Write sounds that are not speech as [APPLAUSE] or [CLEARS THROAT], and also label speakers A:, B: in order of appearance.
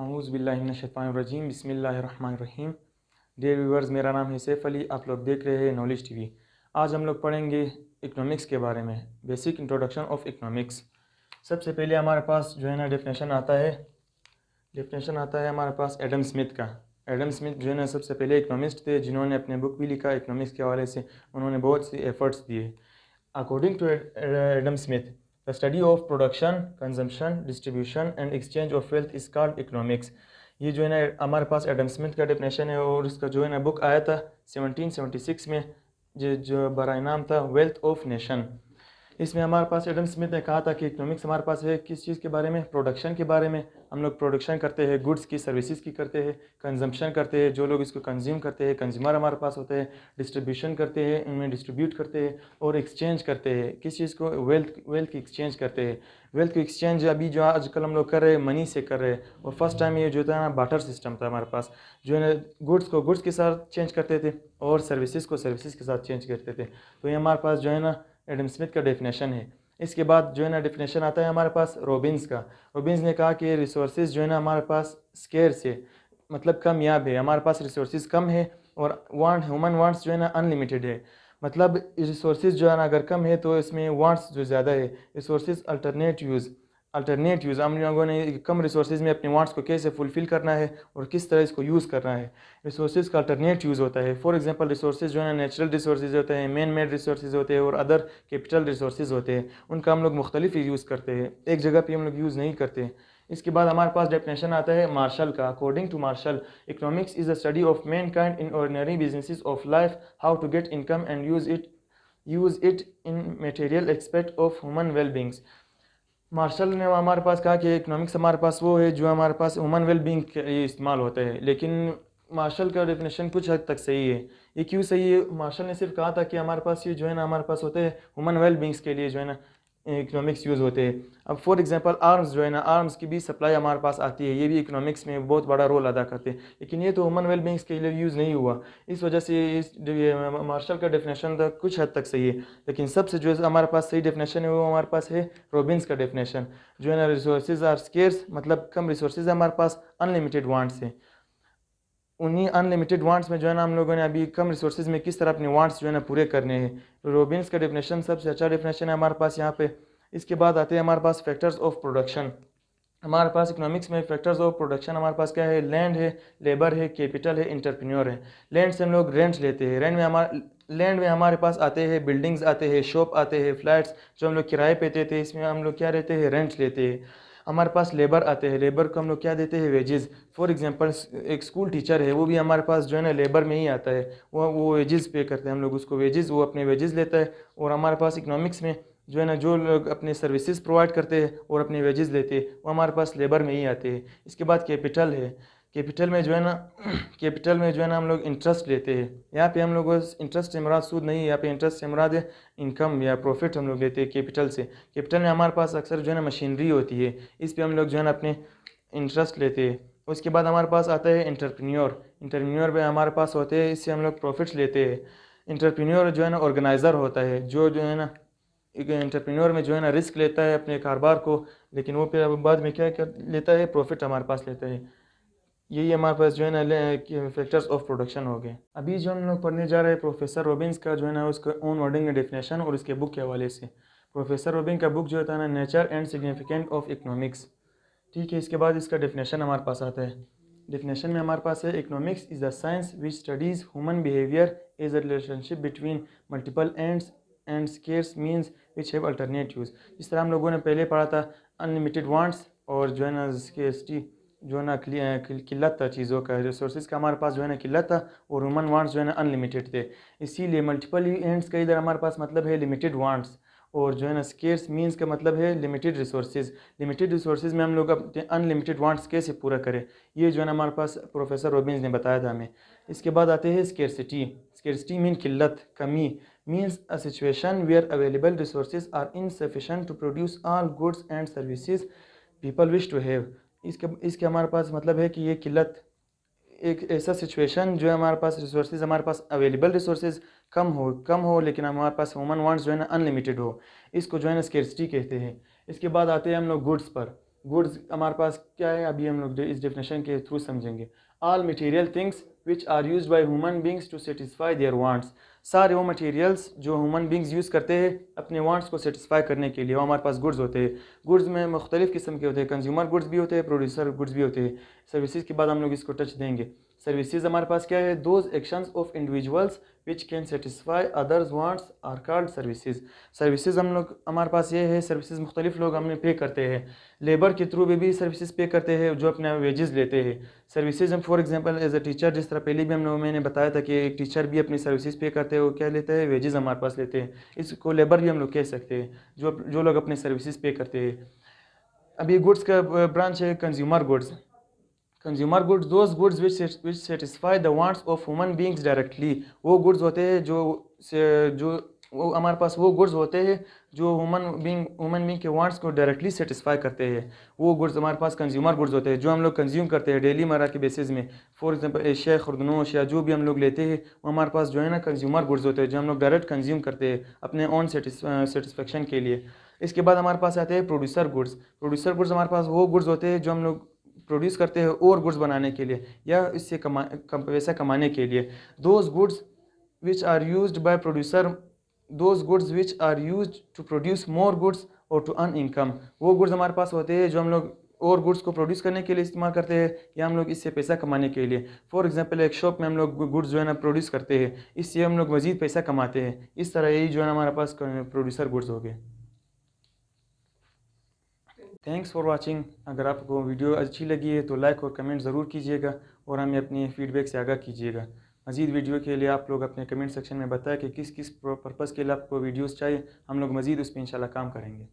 A: आऊज़बिल्लिनशफ़ानरजीम बसमीम dear viewers मेरा नाम है सैफ़ अली आप लोग देख रहे हैं नॉलेज टीवी आज हम लोग पढ़ेंगे इकनॉमिक्स के बारे में बेसिक इंट्रोडक्शन ऑफ इकनॉमिक्स सबसे पहले हमारे पास जो है ना डेफिनेशन आता है डेफिनेशन आता है हमारे पास एडम स्मिथ का एडम स्मिथ जो है ना सबसे पहले इकनॉमिस्ट थे जिन्होंने अपने बुक भी लिखा इकनॉमिक्स के हवाले से उन्होंने बहुत से एफर्ट्स दिए according to Adam Smith study of production consumption distribution and exchange of wealth is called economics ये जो है ना हमारे पास एडम स्मिथ का डेफिनेशन है और इसका जो है ना बुक आया था सेवनटीन सेवेंटी सिक्स में जो बरा नाम था वेल्थ ऑफ नेशन इसमें हमारे पास एडम स्मिथ ने कहा था कि इकोनॉमिक्स हमारे पास है किस चीज़ के बारे में प्रोडक्शन के बारे में हम लोग प्रोडक्शन करते हैं गुड्स की सर्विसेज की करते हैं कंजम्पशन करते हैं जो लोग इसको कंज्यूम करते हैं कंज्यूमर हमारे पास होते हैं डिस्ट्रीब्यूशन करते हैं इनमें डिस्ट्रीब्यूट करते हैं और एक्सचेंज करते हैं किस चीज़ को वेल्थ वेल्थ की एक्सचेंज करते हैं वेल्थ को एक्सचेंज अभी जो आजकल हम लोग कर रहे हैं मनी से कर रहे हैं और फर्स्ट टाइम ये जो था ना बाटर सिस्टम था हमारे पास जो है गुड्स को गुड्स के साथ चेंज करते थे और सर्विसेज को सर्विसेज के साथ चेंज करते थे तो ये हमारे पास जो है ना एडम स्मिथ का डेफिनेशन है इसके बाद जो है ना डेफिनेशन आता है हमारे पास रोबिन्स का रोबिन्स ने कहा कि रिसोर्स जो है ना हमारे पास स्केर्स है मतलब कमयाब है हमारे पास रिसोर्स कम है और वांट ह्यूमन वांट्स जो है ना अनलिमिटेड है मतलब रिसोर्स जो है ना अगर कम है तो इसमें वांट्स जो ज़्यादा है resource alternate use alternate use हम लोगों ने कम रिसोर्स में अपने वांट्स को कैसे फुलफ़िल करना है और किस तरह इसको यूज़ करना है रिसोर्स का अल्टरनेट यूज़ होता है फॉर एग्जांपल रिसोर्स जो है नेचुरल रिसोर्स होते हैं मेन मेड रिसोर्स होते हैं और अदर कैपिटल रिसोर्स होते हैं उनका हम लोग मुख्तलिफ यूज़ करते हैं एक जगह पर हम लोग यूज़ नहीं करते इसके बाद हमारे पास डेफिनेशन आता है मार्शल का according to Marshall economics is the study of mankind in ordinary business of life how to get income and use it use it in material aspect of human well beings Marshall ने हमारे पास कहा कि economics हमारे पास वो है जो हमारे पास woman wellbeing के इस्तेमाल होता है लेकिन मार्शल का डेफिनेशन कुछ हद तक सही है ये क्यों सही है मार्शल ने सिर्फ कहा था कि हमारे पास ये जो है ना हमारे पास होते हैं वुमन वेलबींग्स के लिए जो है ना इकोनॉमिक्स यूज़ होते हैं अब फॉर एग्जांपल आर्म्स जो है ना आर्म्स की भी सप्लाई हमारे पास आती है ये भी इकोनॉमिक्स में बहुत बड़ा रोल अदा करते हैं लेकिन ये तो ह्यूमन वेलबींग्स के लिए यूज़ नहीं हुआ इस वजह से इस मार्शल का डेफिनेशन तो कुछ हद तक सही है लेकिन सबसे जो है हमारे पास सही डेफिनेशन है वो हमारे पास है रोबिन्स का डेफिनेशन जो है ना रिसोर्स आर स्केर्स मतलब कम है हमारे पास अनलिमिटेड वांट्स हैं उन्हीं अनलिमिटेड वांट्स में जो है ना हम लोगों ने अभी कम रिसोर्सेज में किस तरह अपने वांट्स जो है ना पूरे करने हैं तो रोबिन्स का डिफिनेशन सबसे अच्छा डिफिनेशन है हमारे पास यहाँ पे इसके बाद आते हैं हमारे पास फैक्टर्स ऑफ प्रोडक्शन हमारे पास इकोनॉमिक्स में फैक्टर्स ऑफ प्रोडक्शन हमारे पास क्या है लैंड है लेबर है कैपिटल है इंटरप्रीन्योर है लैंड से हम लोग रेंट लेते हैं रेंट में हमारे लैंड में हमारे पास आते हैं बिल्डिंग्स आते हैं शॉप आते हैं फ्लैट्स जो हम लोग किराए पे देते हैं इसमें हम लोग क्या रहते हैं रेंट लेते हैं हमारे पास लेबर आते हैं लेबर को हम लोग क्या देते हैं वेजेस फॉर एग्जांपल एक स्कूल टीचर है वो भी हमारे पास जो है ना लेबर में ही आता है वो वो वेजेस पे करते हैं हम लोग उसको वेजेस वो अपने वेजेस लेता है और हमारे पास इकनॉमिक्स में जो है ना जो लोग अपने सर्विसेज प्रोवाइड करते हैं और अपने वेजेस लेते हैं वो हमारे पास लेबर में ही आते हैं इसके बाद कैपिटल है कैपिटल में जो है ना [CLEARS THROAT] कैपिटल में जो है ना हम लोग इंटरेस्ट लेते हैं यहाँ पे हम लोग इंटरेस्ट से मराद सूद नहीं है यहाँ पे इंटरेस्ट से मराद इनकम या प्रॉफिट हम लोग लेते हैं कैपिटल से कैपिटल में हमारे पास अक्सर जो है ना मशीनरी होती है इस पर हम लोग जो है ना अपने इंटरेस्ट लेते हैं उसके बाद हमारे पास आता है इंटरप्रीन्योर इंटरप्रीन्योर में हमारे पास होते हैं इससे हम लोग प्रॉफिट लेते हैं इंटरप्रीन्योर जो है ना ऑर्गेनाइज़र होता है जो जो है ना एक इंटरप्रीन्योर में जो है ना रिस्क लेता है अपने कारोबार को लेकिन वो फिर बाद में क्या कर लेता है प्रॉफिट हमारे पास लेता है यही हमारे पास जो है ना फैक्टर्स ऑफ प्रोडक्शन हो गए अभी जो हम लोग पढ़ने जा रहे हैं प्रोफेसर रॉबिन्स का जो है ना उसका ओन वर्डिंग डेफिनेशन और उसके बुक के हवाले से प्रोफेसर रॉबिन का बुक जो होता है ना nature and significant of economics ठीक है इसके बाद इसका डेफिनेशन हमारे पास आता है डेफिनेशन में हमारे पास है economics is the science which studies human behaviour is a relationship between multiple ends and scarce means which have alternate use इस तरह हम लोगों ने पहले पढ़ा था अनलिमिटेड वांट्स और जो है ना इसके जो है ना किल्लत था चीज़ों का रिसोर्स का हमारे पास जो है ना किल्लत था और ह्यूमन वांट्स जो है ना अनलिमिटेड थे इसीलिए मल्टीपल एंड्स का इधर हमारे पास मतलब है लिमिटेड वांट्स और जो है ना स्केर्स मीन्स का मतलब है लिमिटेड रिसोर्सेज लिमिटेड रिसोर्सेज में हम लोग अपने अनलिमिटेड वांट्स कैसे पूरा करें ये जो है ना हमारे पास प्रोफेसर रोबिन्स ने बताया था हमें इसके बाद आते हैं स्केरसिटी स्केरसिटी मीन किल्लत कमी means a situation where available resources are insufficient to produce all goods and services people wish to have इसके इसके हमारे पास मतलब है कि ये किल्लत एक ऐसा सिचुएशन जो है हमारे पास रिसोर्सेज हमारे पास अवेलेबल रिसोर्सेज कम हो कम हो लेकिन हमारे पास वुमन वांट्स जो है ना अनलिमिटेड हो इसको जो है ना स्केर्सिटी कहते हैं इसके बाद आते हैं हम लोग गुड्स पर गुड्स हमारे पास क्या है अभी हम लोग इस डेफिनेशन के थ्रू समझेंगे all material things which are use by human beings to satisfy their wants सारे वो मटेरियल्स जो ह्यूमन बींग्स यूज़ करते हैं अपने वांट्स को सेटिस्फाई करने के लिए वो हमारे पास गुड्स होते हैं गुड्स में मुख्तलिफ किस्म के होते हैं कंज्यूमर गुड्स भी होते हैं प्रोड्यूसर गुड्स भी होते हैं सर्विसज के बाद हम लोग इसको टच देंगे सर्विसेज हमारे पास क्या है those actions of individuals which can satisfy others wants are called services services हम लोग हमारे पास ये है सर्विसेज मुख्तलिफ लोग हमें पे करते हैं लेबर के थ्रू भी सर्विसेज पे करते हैं जो अपने वेजेस लेते हैं सर्विसेज हम for example as a teacher जिस तरह पहले भी हम लोगों मैंने बताया था कि एक टीचर भी अपनी सर्विसेज पे करते हैं वो क्या लेते हैं वेजेस हमारे पास लेते हैं इसको लेबर भी हम लोग कह सकते हैं जो जो लोग अपने सर्विसेज पे करते हैं अभी गुड्स का ब्रांच है consumer goods consumer goods those goods which which satisfy the wants of human beings directly वो गुड्स होते हैं जो से जो वो हमारे पास वो गुड्स होते हैं जो वुमन बींग ह्यूमन बींग के वांट्स को डायरेक्टली सेटिस्फाई करते हैं वो गुड्स हमारे पास कंज्यूमर गुड्स होते हैं जो हम लोग कंज्यूम करते हैं डेली मरा के बेसिस में फॉर एग्जांपल एशिया खुरदनोश या जो भी हम लोग लेते हैं वो हमारे पास जो है ना कंज्यूमर गुड्स होते हैं जो हम लोग डायरेक्ट कंज्यूम करते हैं अपने ऑन सेटिस्फेक्शन के लिए इसके बाद हमारे पास आते हैं प्रोड्यूसर गुड्स प्रोड्यूसर गुड्स हमारे पास वो गुड्स होते हैं जो हम लोग प्रोड्यूस करते हैं और गुड्स बनाने के लिए या इससे कमा पैसा कमाने के लिए those goods which are use by producer those goods which are use to produce more goods और टू अर्न इनकम वो गुड्स हमारे पास होते हैं जो हम लोग और गुड्स को प्रोड्यूस करने के लिए इस्तेमाल करते हैं या हम लोग इससे पैसा कमाने के लिए फॉर एग्जांपल एक शॉप में हम लोग गुड्स जो है ना प्रोड्यूस करते हैं इससे हम लोग मज़ीद पैसा कमाते हैं इस तरह यही जो है ना हमारे पास प्रोड्यूसर गुड्स हो गए थैंक्स फॉर वाचिंग अगर आपको वीडियो अच्छी लगी है तो लाइक और कमेंट ज़रूर कीजिएगा और हमें अपनी फीडबैक से आगाह कीजिएगा मजीद वीडियो के लिए आप लोग अपने कमेंट सेक्शन में बताएं कि किस किस पर्पज़ के लिए आपको वीडियोज़ चाहिए हम लोग मजीद उस पर इंशाल्लाह काम करेंगे